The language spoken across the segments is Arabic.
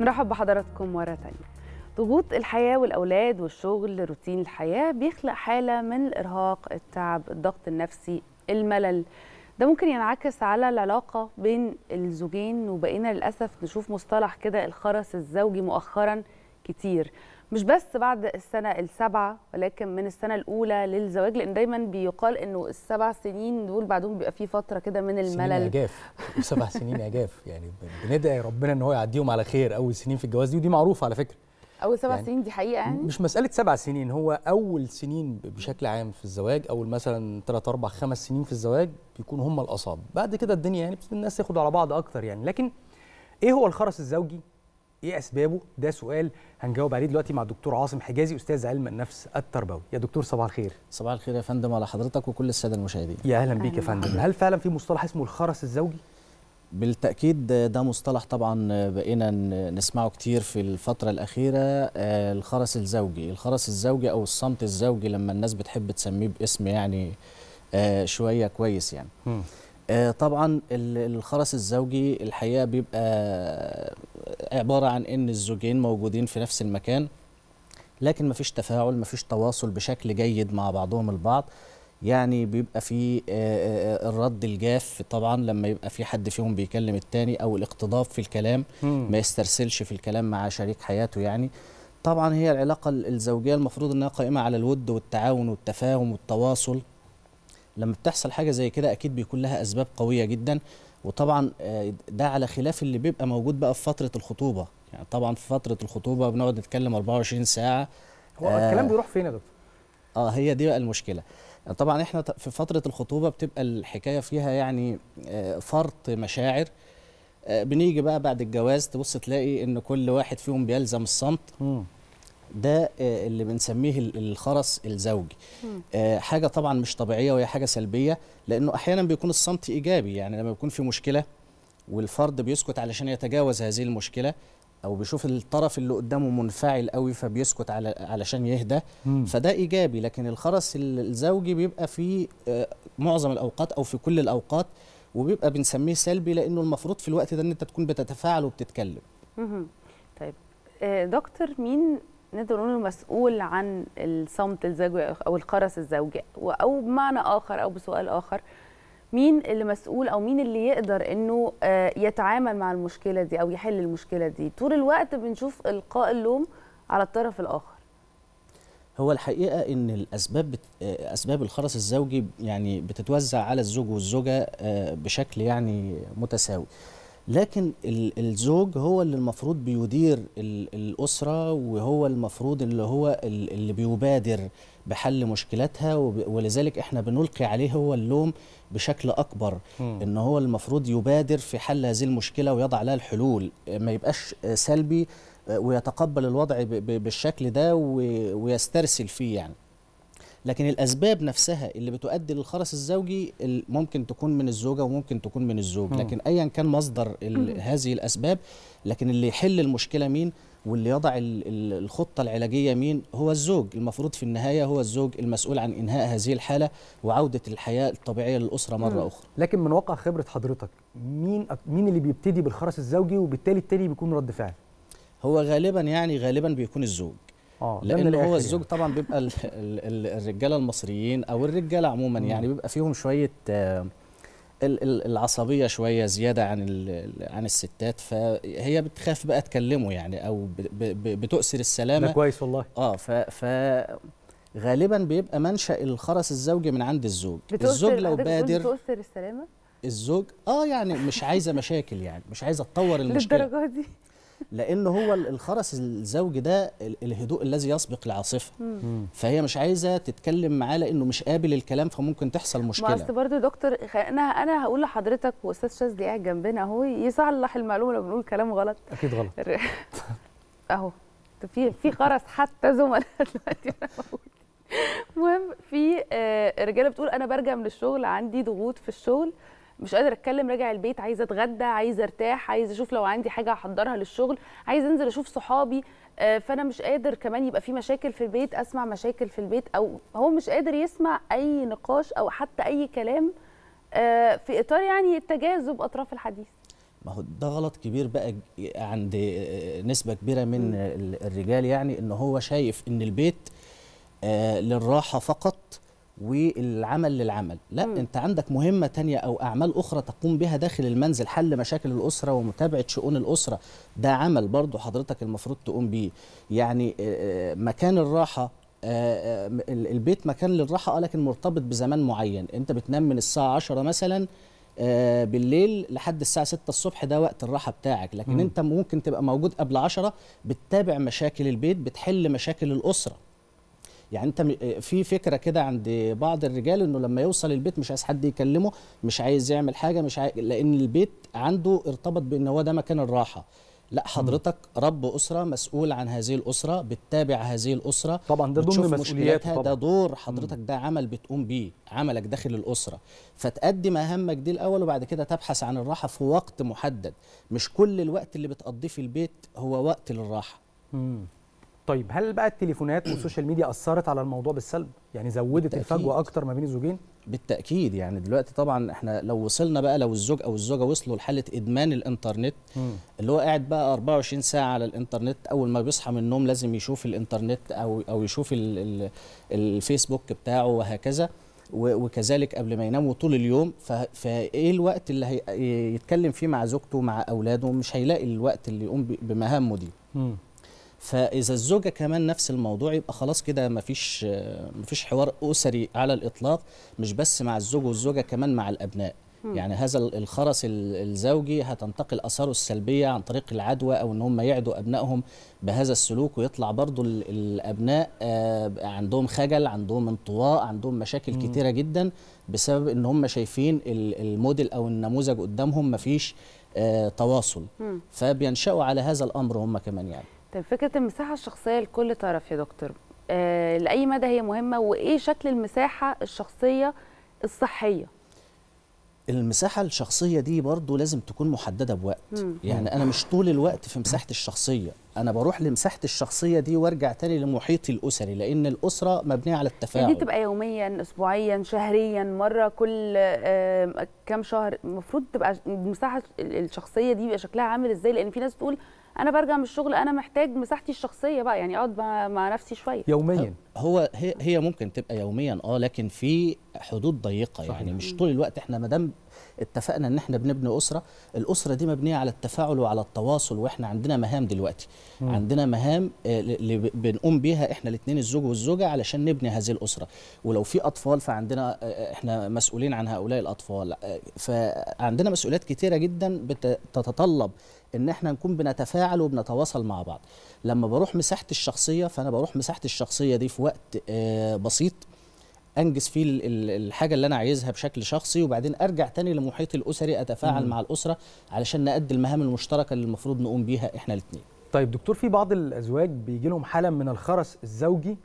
نرحب بحضراتكم مرة تانية ضغوط الحياة والأولاد والشغل روتين الحياة بيخلق حالة من الإرهاق التعب الضغط النفسي الملل ده ممكن ينعكس على العلاقة بين الزوجين وبقينا للأسف نشوف مصطلح كده الخرس الزوجي مؤخرا كتير مش بس بعد السنه السبعه ولكن من السنه الاولى للزواج لان دايما بيقال انه السبع سنين دول بعدهم بيبقى في فتره كده من الملل سنين اجاف سبع سنين اجاف يعني بندعي ربنا ان هو يعديهم على خير اول سنين في الجواز دي ودي معروفه على فكره اول سبع يعني سنين دي حقيقه يعني مش مساله سبع سنين هو اول سنين بشكل عام في الزواج اول مثلا ثلاث اربع خمس سنين في الزواج بيكونوا هم الاصاب بعد كده الدنيا يعني الناس تاخد على بعض اكتر يعني لكن ايه هو الخرس الزوجي ايه اسبابه ده سؤال هنجاوب عليه دلوقتي مع الدكتور عاصم حجازي استاذ علم النفس التربوي يا دكتور صباح الخير صباح الخير يا فندم على حضرتك وكل الساده المشاهدين يا اهلا بيك يا فندم هل فعلا في مصطلح اسمه الخرس الزوجي بالتأكيد ده مصطلح طبعا بقينا نسمعه كتير في الفترة الأخيرة آه، الخرس الزوجي الخرس الزوجي أو الصمت الزوجي لما الناس بتحب تسميه باسم يعني آه، شوية كويس يعني م. آه، طبعا الخرس الزوجي الحقيقه بيبقى عباره عن ان الزوجين موجودين في نفس المكان لكن مفيش تفاعل مفيش تواصل بشكل جيد مع بعضهم البعض يعني بيبقى في آه، آه، الرد الجاف طبعا لما يبقى في حد فيهم بيكلم التاني او الاقتضاف في الكلام ما يسترسلش في الكلام مع شريك حياته يعني طبعا هي العلاقه الزوجيه المفروض انها قائمه على الود والتعاون والتفاهم والتواصل لما بتحصل حاجه زي كده اكيد بيكون لها اسباب قويه جدا وطبعا آه، ده على خلاف اللي بيبقى موجود بقى في فتره الخطوبه يعني طبعا في فتره الخطوبه بنقعد نتكلم 24 ساعه هو آه الكلام بيروح فين يا دكتور اه هي دي بقى المشكله يعني طبعا احنا في فتره الخطوبه بتبقى الحكايه فيها يعني آه، فرط مشاعر آه، بنيجي بقى بعد الجواز تبص تلاقي ان كل واحد فيهم بيلزم الصمت ده آه، اللي بنسميه الخرس الزوجي آه، حاجه طبعا مش طبيعيه وهي حاجه سلبيه لانه احيانا بيكون الصمت ايجابي يعني لما بيكون في مشكله والفرد بيسكت علشان يتجاوز هذه المشكله او بيشوف الطرف اللي قدامه منفعل قوي فبيسكت على علشان يهدى فده ايجابي لكن الخرس الزوجي بيبقى في آه، معظم الاوقات او في كل الاوقات وبيبقى بنسميه سلبي لانه المفروض في الوقت ده ان انت تكون بتتفاعل وبتتكلم طيب دكتور مين نقدر نقول المسؤول عن الصمت الزوجي او القرص الزوجي او بمعنى اخر او بسؤال اخر مين اللي مسؤول او مين اللي يقدر انه آه، يتعامل مع المشكله دي او يحل المشكله دي طول الوقت بنشوف القاء اللوم على الطرف الاخر هو الحقيقه ان الاسباب بت... آه، اسباب الخرس الزوجي يعني بتتوزع على الزوج والزوجه آه، بشكل يعني متساوي لكن الزوج هو اللي المفروض بيدير الأسرة وهو المفروض اللي هو اللي بيبادر بحل مشكلاتها ولذلك احنا بنلقي عليه هو اللوم بشكل أكبر م. إن هو المفروض يبادر في حل هذه المشكلة ويضع لها الحلول ما يبقاش سلبي آه، ويتقبل الوضع بالشكل ده ويسترسل فيه يعني لكن الاسباب نفسها اللي بتؤدي للخرس الزوجي ممكن تكون من الزوجه وممكن تكون من الزوج لكن ايا كان مصدر هذه الاسباب لكن اللي يحل المشكله مين واللي يضع الخطه العلاجيه مين هو الزوج المفروض في النهايه هو الزوج المسؤول عن انهاء هذه الحاله وعوده الحياه الطبيعيه للاسره مره مم. اخرى لكن من واقع خبره حضرتك مين مين اللي بيبتدي بالخرس الزوجي وبالتالي التاني بيكون رد فعل هو غالبا يعني غالبا بيكون الزوج اه لان هو الزوج يعني. طبعا بيبقى الـ الـ الرجاله المصريين او الرجاله عموما مم. يعني بيبقى فيهم شويه آه، العصبيه شويه زياده عن عن الستات فهي بتخاف بقى تكلمه يعني او بتؤثر السلامه ده كويس والله اه ف, ف غالبا بيبقى منشا الخرس الزوجي من عند الزوج الزوج لو بادر بتؤثر السلامه الزوج اه يعني مش عايزه مشاكل يعني مش عايزه تطور المشكله للدرجه دي لان هو الخرس الزوج ده الهدوء الذي يسبق العاصفه فهي مش عايزه تتكلم معاه لانه مش قابل الكلام فممكن تحصل مشكله بس برضه دكتور انا انا هقول لحضرتك واستاذ شاذلي قاعد جنبنا اهو يصلح المعلومه لو بنقول كلام غلط اكيد غلط اهو في في خرس حتى زملاء دلوقتي المهم في آه، رجاله بتقول انا برجع من الشغل عندي ضغوط في الشغل مش قادر اتكلم راجع البيت عايزه اتغدى عايزه ارتاح عايزه اشوف لو عندي حاجه احضرها للشغل عايزه انزل اشوف صحابي آه، فانا مش قادر كمان يبقى في مشاكل في البيت اسمع مشاكل في البيت او هو مش قادر يسمع اي نقاش او حتى اي كلام آه، في اطار يعني تجاذب اطراف الحديث ما هو ده غلط كبير بقى عند آه، نسبه كبيره من الرجال يعني ان هو شايف ان البيت للراحه فقط والعمل للعمل لا م. انت عندك مهمه تانية او اعمال اخرى تقوم بها داخل المنزل حل مشاكل الاسره ومتابعه شؤون الاسره ده عمل برضه حضرتك المفروض تقوم بيه يعني آه، آه، مكان الراحه آه، البيت مكان للراحه لكن مرتبط بزمان معين انت بتنام من الساعه 10 مثلا بالليل لحد الساعه 6 الصبح ده وقت الراحه بتاعك لكن م. انت ممكن تبقى موجود قبل 10 بتتابع مشاكل البيت بتحل مشاكل الاسره يعني انت آه، في فكره كده عند بعض الرجال انه لما يوصل البيت مش عايز حد يكلمه مش عايز يعمل حاجه مش عايز لان البيت عنده ارتبط بان هو ده مكان الراحه لا حضرتك رب اسره مسؤول عن هذه الاسره بتتابع هذه الاسره طبعا ده ضمن مسؤولياتها ده دور حضرتك ده عمل بتقوم بيه عملك داخل الاسره فتقدم اهمك دي الاول وبعد كده تبحث عن الراحه في وقت محدد مش كل الوقت اللي بتقضيه في البيت هو وقت للراحه مم. طيب هل بقى التليفونات والسوشيال ميديا اثرت على الموضوع بالسلب يعني زودت الفجوه اكتر ما بين الزوجين بالتاكيد يعني دلوقتي طبعا احنا لو وصلنا بقى لو الزوج او الزوجه وصلوا لحاله ادمان الانترنت م. اللي هو قاعد بقى 24 ساعه على الانترنت اول ما بيصحى من النوم لازم يشوف الانترنت او او يشوف الـ الـ الفيسبوك بتاعه وهكذا وكذلك قبل ما ينام وطول اليوم فايه الوقت اللي هيتكلم فيه مع زوجته مع اولاده مش هيلاقي الوقت اللي يقوم بمهامه دي م. فاذا الزوجه كمان نفس الموضوع يبقى خلاص كده مفيش مفيش حوار اسري على الاطلاق مش بس مع الزوج والزوجه كمان مع الابناء يعني هذا الخرس الزوجي هتنتقل اثاره السلبيه عن طريق العدوى او ان هم يعدوا ابنائهم بهذا السلوك ويطلع برضو الابناء آه، عندهم خجل عندهم انطواء عندهم مشاكل كتيره جدا بسبب ان هم شايفين الموديل او النموذج قدامهم مفيش آه، تواصل فبينشأوا على هذا الامر هم كمان يعني طيب فكره المساحه الشخصيه لكل طرف يا دكتور آه لاي مدى هي مهمه وايه شكل المساحه الشخصيه الصحيه المساحه الشخصيه دي برضو لازم تكون محدده بوقت مم. يعني انا مش طول الوقت في مساحه الشخصيه انا بروح لمساحه الشخصيه دي وارجع تاني لمحيطي الاسري لان الاسره مبنيه على التفاعل دي تبقى يوميا اسبوعيا شهريا مره كل آه كام شهر المفروض تبقى المساحه الشخصيه دي بيبقى شكلها عامل ازاي لان في ناس تقول انا برجع من الشغل انا محتاج مساحتي الشخصيه بقى يعني اقعد مع, نفسي شويه يوميا هو هي, هي ممكن تبقى يوميا اه لكن في حدود ضيقه يعني صحيح. يعني مش طول الوقت احنا ما دام اتفقنا ان احنا بنبني اسره الاسره دي مبنيه على التفاعل وعلى التواصل واحنا عندنا مهام دلوقتي م. عندنا مهام اللي آه، بنقوم بيها احنا الاثنين الزوج والزوجه علشان نبني هذه الاسره ولو في اطفال فعندنا آه، آه، احنا مسؤولين عن هؤلاء الاطفال فعندنا مسؤوليات كتيره جدا بتتطلب ان احنا نكون بنتفاعل وبنتواصل مع بعض لما بروح مساحتي الشخصيه فانا بروح مساحتي الشخصيه دي في وقت بسيط انجز فيه الحاجه اللي انا عايزها بشكل شخصي وبعدين ارجع تاني لمحيط الاسري اتفاعل مم. مع الاسره علشان نأدي المهام المشتركه اللي المفروض نقوم بيها احنا الاثنين طيب دكتور في بعض الازواج بيجي لهم حاله من الخرس الزوجي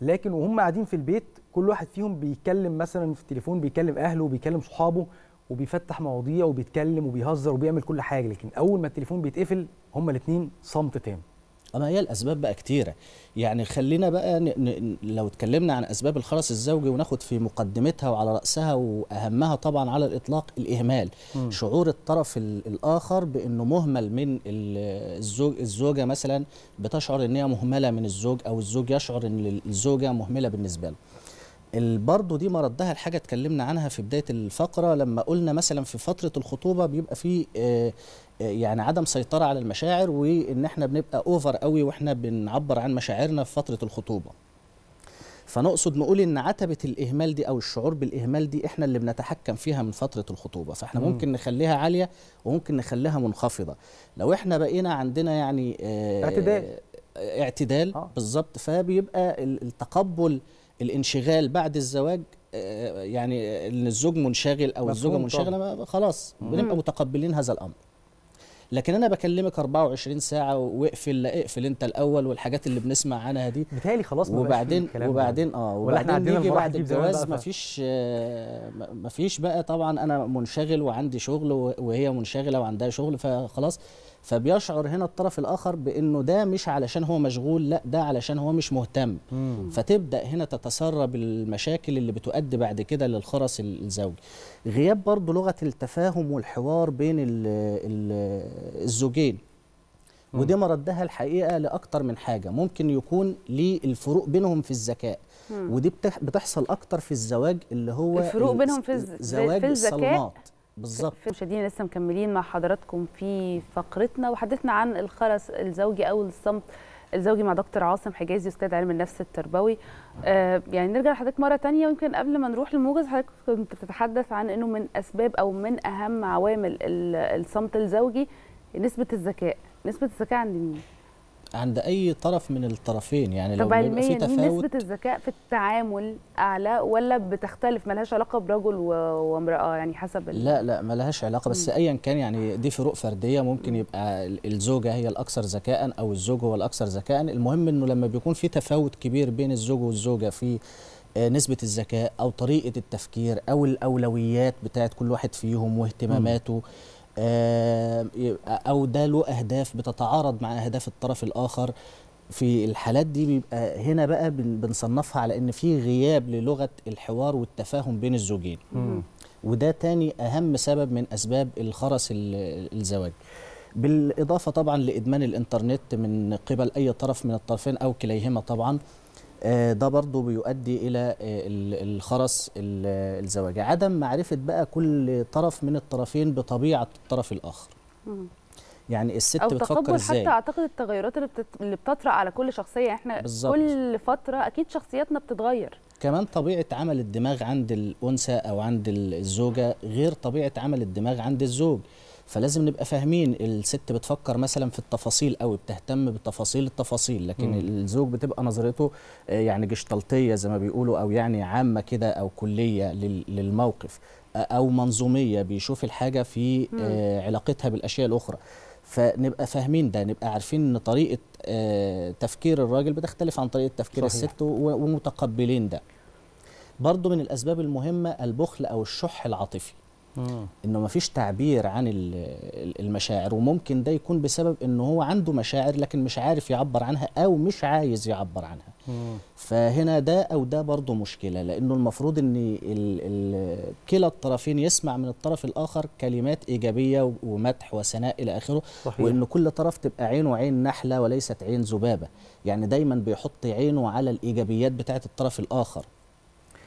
لكن وهم قاعدين في البيت كل واحد فيهم بيكلم مثلا في التليفون بيكلم اهله وبيكلم صحابه وبيفتح مواضيع وبيتكلم وبيهزر وبيعمل كل حاجه لكن اول ما التليفون بيتقفل هما الاثنين صمت تام اما هي الاسباب بقى كتيره يعني خلينا بقى ن... ن... لو اتكلمنا عن اسباب الخرس الزوجي وناخد في مقدمتها وعلى راسها واهمها طبعا على الاطلاق الاهمال م. شعور الطرف ال... الاخر بانه مهمل من الزوج الزوجه مثلا بتشعر ان هي مهمله من الزوج او الزوج يشعر ان الزوجه مهمله بالنسبه له برضه دي مردها الحاجه اتكلمنا عنها في بدايه الفقره لما قلنا مثلا في فتره الخطوبه بيبقى في آه، آه، يعني عدم سيطره على المشاعر وان احنا بنبقى اوفر قوي واحنا بنعبر عن مشاعرنا في فتره الخطوبه فنقصد نقول ان عتبه الاهمال دي او الشعور بالاهمال دي احنا اللي بنتحكم فيها من فتره الخطوبه فاحنا مم. ممكن نخليها عاليه وممكن نخليها منخفضه لو احنا بقينا عندنا يعني آه، اعتدال اعتدال آه. بالظبط فبيبقى التقبل الانشغال بعد الزواج آه، يعني ان الزوج منشغل او الزوجه منشغله خلاص بنبقى متقبلين هذا الامر لكن انا بكلمك 24 ساعه واقفل لا اقفل انت الاول والحاجات اللي بنسمع عنها دي بتهيألي خلاص وبعدين وبعدين اه وبعدين نيجي بعد الجواز مفيش آه مفيش بقى طبعا انا منشغل وعندي شغل وهي منشغله وعندها شغل فخلاص فبيشعر هنا الطرف الاخر بانه ده مش علشان هو مشغول لا ده علشان هو مش مهتم مم. فتبدا هنا تتسرب المشاكل اللي بتؤدي بعد كده للخرس الزوجي غياب برضه لغه التفاهم والحوار بين الـ الـ الزوجين مم. ودي مردها الحقيقه لاكثر من حاجه ممكن يكون للفروق بينهم في الذكاء ودي بتحصل اكتر في الزواج اللي هو الفروق بينهم في الزواج في الذكاء بالظبط مشاهدينا لسه مكملين مع حضراتكم في فقرتنا وحدثنا عن الخرس الزوجي او الصمت الزوجي مع دكتور عاصم حجازي استاذ علم النفس التربوي آه يعني نرجع لحضرتك مره ثانيه ويمكن قبل ما نروح للموجز حضرتك كنت بتتحدث عن انه من اسباب او من اهم عوامل الصمت الزوجي نسبه الذكاء نسبه الذكاء عند مين عند اي طرف من الطرفين يعني لو بيبقى في تفاوت نسبه الذكاء في التعامل اعلى ولا بتختلف ملهاش علاقه برجل وامراه يعني حسب لا لا ملهاش علاقه بس ايا كان يعني دي فروق فرديه ممكن يبقى الزوجه هي الاكثر ذكاء او الزوج هو الاكثر ذكاء المهم انه لما بيكون في تفاوت كبير بين الزوج والزوجه في آه، نسبة الذكاء أو طريقة التفكير أو الأولويات بتاعت كل واحد فيهم واهتماماته او ده له اهداف بتتعارض مع اهداف الطرف الاخر في الحالات دي بيبقى هنا بقى بنصنفها على ان في غياب للغه الحوار والتفاهم بين الزوجين وده تاني اهم سبب من اسباب الخرس الزواج بالاضافه طبعا لادمان الانترنت من قبل اي طرف من الطرفين او كليهما طبعا آه، ده برضو بيؤدي إلى آه، الخرس الزواج عدم معرفة بقى كل طرف من الطرفين بطبيعة الطرف الآخر يعني الست أو بتفكر ازاي حتى اعتقد التغيرات اللي, اللي بتطرأ على كل شخصيه احنا بالزبط. كل فتره اكيد شخصياتنا بتتغير كمان طبيعه عمل الدماغ عند الانثى او عند الزوجه غير طبيعه عمل الدماغ عند الزوج فلازم نبقى فاهمين الست بتفكر مثلا في التفاصيل قوي بتهتم بتفاصيل التفاصيل لكن م. الزوج بتبقى نظرته آه، يعني جشتلطيه زي ما بيقولوا او يعني عامه كده او كليه للموقف او منظوميه بيشوف الحاجه في آه، علاقتها بالاشياء الاخرى فنبقى فاهمين ده نبقى عارفين ان طريقه آه، تفكير الراجل بتختلف عن طريقه تفكير صحيح. الست ومتقبلين ده برضو من الاسباب المهمه البخل او الشح العاطفي انه ما فيش تعبير عن المشاعر وممكن ده يكون بسبب ان هو عنده مشاعر لكن مش عارف يعبر عنها او مش عايز يعبر عنها مم. فهنا ده او ده برضه مشكله لانه المفروض ان كلا الطرفين يسمع من الطرف الاخر كلمات ايجابيه ومدح وثناء الى اخره صحيح. وان كل طرف تبقى عينه عين نحله وليست عين ذبابه يعني دايما بيحط عينه على الايجابيات بتاعه الطرف الاخر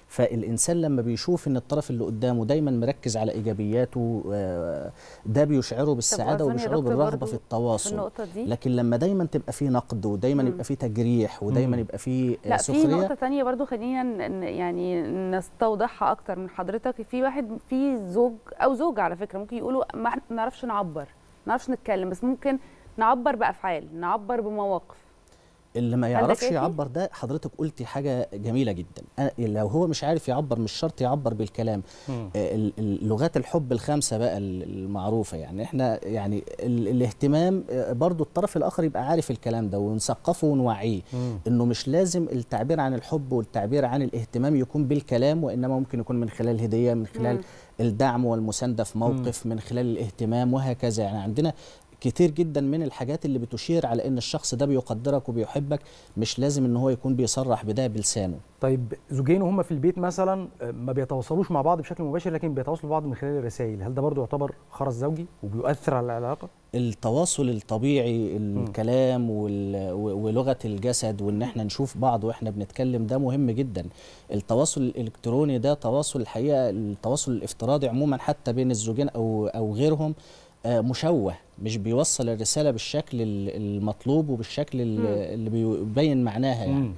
فالإنسان لما بيشوف إن الطرف اللي قدامه دايما مركز على إيجابياته آه، ده بيشعره بالسعادة وبيشعره بالرغبة في التواصل في لكن لما دايما تبقى فيه نقد ودايما مم. يبقى فيه تجريح ودايما مم. يبقى فيه آه، لا سخرية في نقطة تانية برضو خلينا يعني نستوضحها أكتر من حضرتك في واحد في زوج أو زوجة على فكرة ممكن يقولوا ما نعرفش نعبر ما نعرفش نتكلم بس ممكن نعبر بأفعال نعبر بمواقف اللي ما يعرفش يعبر ده حضرتك قلتي حاجه جميله جدا لو هو مش عارف يعبر مش شرط يعبر بالكلام آه، لغات الحب الخمسه بقى المعروفه يعني احنا يعني الاهتمام آه، برضو الطرف الاخر يبقى عارف الكلام ده ونثقفه ونوعيه انه مش لازم التعبير عن الحب والتعبير عن الاهتمام يكون بالكلام وانما ممكن يكون من خلال هديه من خلال مم. الدعم والمسانده في موقف مم. من خلال الاهتمام وهكذا يعني عندنا كتير جدا من الحاجات اللي بتشير على ان الشخص ده بيقدرك وبيحبك مش لازم ان هو يكون بيصرح بده بلسانه طيب زوجين وهم في البيت مثلا آه، ما بيتواصلوش مع بعض بشكل مباشر لكن بيتواصلوا بعض من خلال الرسائل هل ده برضو يعتبر خرز زوجي وبيؤثر على العلاقه التواصل الطبيعي الكلام ولغه الجسد وان احنا نشوف بعض واحنا بنتكلم ده مهم جدا التواصل الالكتروني ده تواصل الحقيقه التواصل الافتراضي عموما حتى بين الزوجين او او غيرهم آه، مشوه مش بيوصل الرساله بالشكل المطلوب وبالشكل اللي بيبين معناها يعني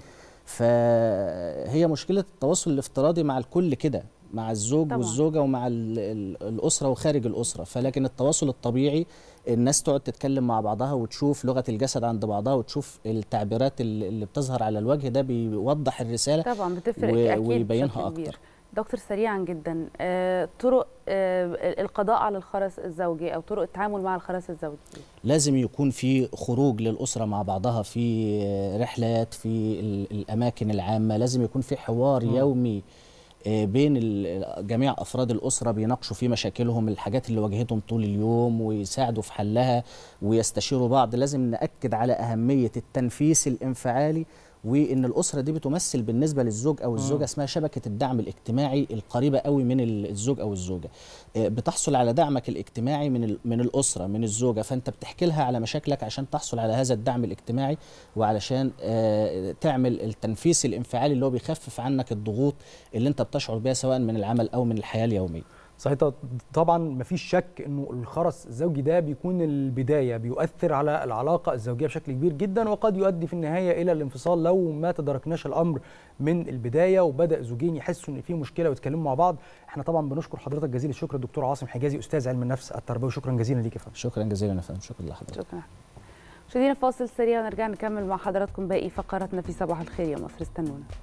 فهي مشكله التواصل الافتراضي مع الكل كده مع الزوج طبعا. والزوجه ومع الاسره وخارج الاسره فلكن التواصل الطبيعي الناس تقعد تتكلم مع بعضها وتشوف لغه الجسد عند بعضها وتشوف التعبيرات اللي بتظهر على الوجه ده بيوضح الرساله طبعا بتفرق و... ويبينها اكتر دكتور سريعا جدا آه، طرق آه، القضاء على الخرس الزوجي او طرق التعامل مع الخرس الزوجي لازم يكون في خروج للاسره مع بعضها في رحلات في الاماكن العامه لازم يكون في حوار م. يومي آه، بين جميع افراد الاسره بيناقشوا في مشاكلهم الحاجات اللي واجهتهم طول اليوم ويساعدوا في حلها ويستشيروا بعض لازم ناكد على اهميه التنفيس الانفعالي وان الاسره دي بتمثل بالنسبه للزوج او الزوجه اسمها شبكه الدعم الاجتماعي القريبه قوي من الزوج او الزوجه آه، بتحصل على دعمك الاجتماعي من من الاسره من الزوجه فانت بتحكي لها على مشاكلك عشان تحصل على هذا الدعم الاجتماعي وعلشان آه، تعمل التنفيس الانفعالي اللي هو بيخفف عنك الضغوط اللي انت بتشعر بيها سواء من العمل او من الحياه اليوميه صحيح طبعا مفيش شك انه الخرس الزوجي ده بيكون البدايه بيؤثر على العلاقه الزوجيه بشكل كبير جدا وقد يؤدي في النهايه الى الانفصال لو ما تداركناش الامر من البدايه وبدا زوجين يحسوا ان في مشكله ويتكلموا مع بعض احنا طبعا بنشكر حضرتك جزيل الشكر الدكتور عاصم حجازي استاذ علم النفس التربوي شكرا جزيلا ليك يا فندم شكرا جزيلا يا فندم شكرا لحضرتك شكرا مشاهدينا فاصل سريع ونرجع نكمل مع حضراتكم باقي فقراتنا في صباح الخير يا مصر استنونا